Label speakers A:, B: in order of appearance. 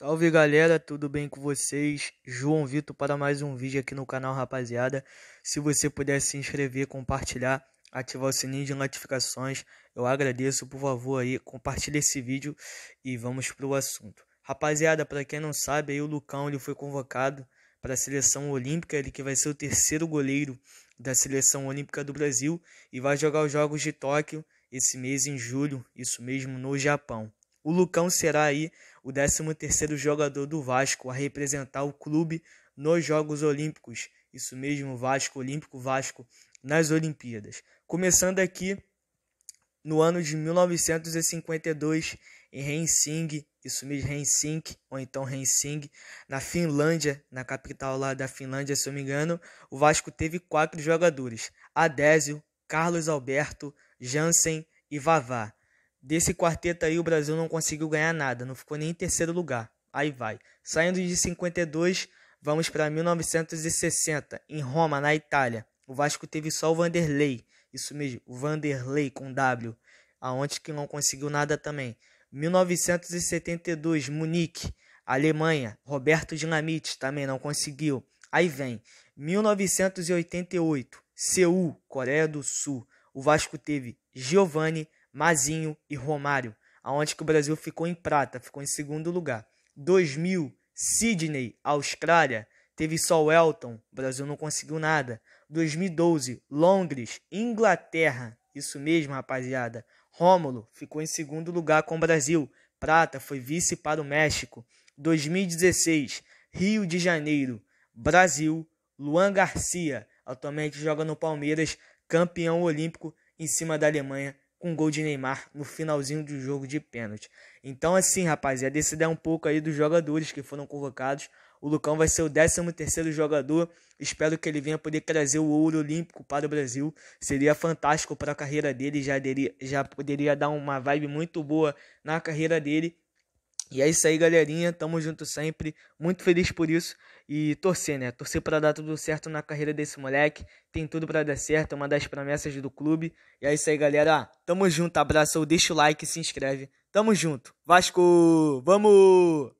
A: Salve galera, tudo bem com vocês? João Vitor para mais um vídeo aqui no canal rapaziada. Se você puder se inscrever, compartilhar, ativar o sininho de notificações, eu agradeço, por favor aí, compartilhe esse vídeo e vamos pro assunto. Rapaziada, para quem não sabe, aí o Lucão ele foi convocado para a seleção olímpica, ele que vai ser o terceiro goleiro da seleção olímpica do Brasil e vai jogar os jogos de Tóquio esse mês em julho, isso mesmo, no Japão. O Lucão será aí o 13º jogador do Vasco a representar o clube nos Jogos Olímpicos. Isso mesmo, Vasco Olímpico, Vasco nas Olimpíadas. Começando aqui no ano de 1952 em Helsinki, isso mesmo, Helsinki, ou então Helsinki, na Finlândia, na capital lá da Finlândia, se eu me engano, o Vasco teve quatro jogadores: Adésio, Carlos Alberto, Jansen e Vavá. Desse quarteto aí, o Brasil não conseguiu ganhar nada, não ficou nem em terceiro lugar. Aí vai. Saindo de 52, vamos para 1960, em Roma, na Itália. O Vasco teve só o Vanderlei, isso mesmo, o Vanderlei com W, aonde que não conseguiu nada também. 1972, Munique, Alemanha, Roberto Dinamite também não conseguiu. Aí vem 1988, Seul, Coreia do Sul. O Vasco teve Giovanni, Mazinho e Romário, aonde que o Brasil ficou em prata, ficou em segundo lugar. 2000, Sydney, Austrália, teve só Elton, o Brasil não conseguiu nada. 2012, Londres, Inglaterra, isso mesmo, rapaziada. Rômulo ficou em segundo lugar com o Brasil. Prata foi vice para o México. 2016, Rio de Janeiro, Brasil, Luan Garcia, atualmente joga no Palmeiras, campeão olímpico em cima da Alemanha com gol de Neymar no finalzinho do jogo de pênalti. Então, assim, rapaziada, esse der é um pouco aí dos jogadores que foram convocados. O Lucão vai ser o 13 terceiro jogador. Espero que ele venha poder trazer o ouro olímpico para o Brasil. Seria fantástico para a carreira dele, já, já poderia dar uma vibe muito boa na carreira dele e é isso aí, galerinha. Tamo junto sempre. Muito feliz por isso. E torcer, né? Torcer para dar tudo certo na carreira desse moleque. Tem tudo para dar certo. É uma das promessas do clube. E é isso aí, galera. Tamo junto. Abraço. Deixa o like e se inscreve. Tamo junto. Vasco! Vamos!